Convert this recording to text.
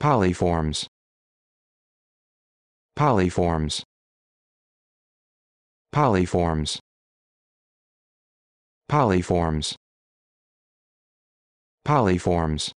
Polyforms. Polyforms. Polyforms. Polyforms. Polyforms.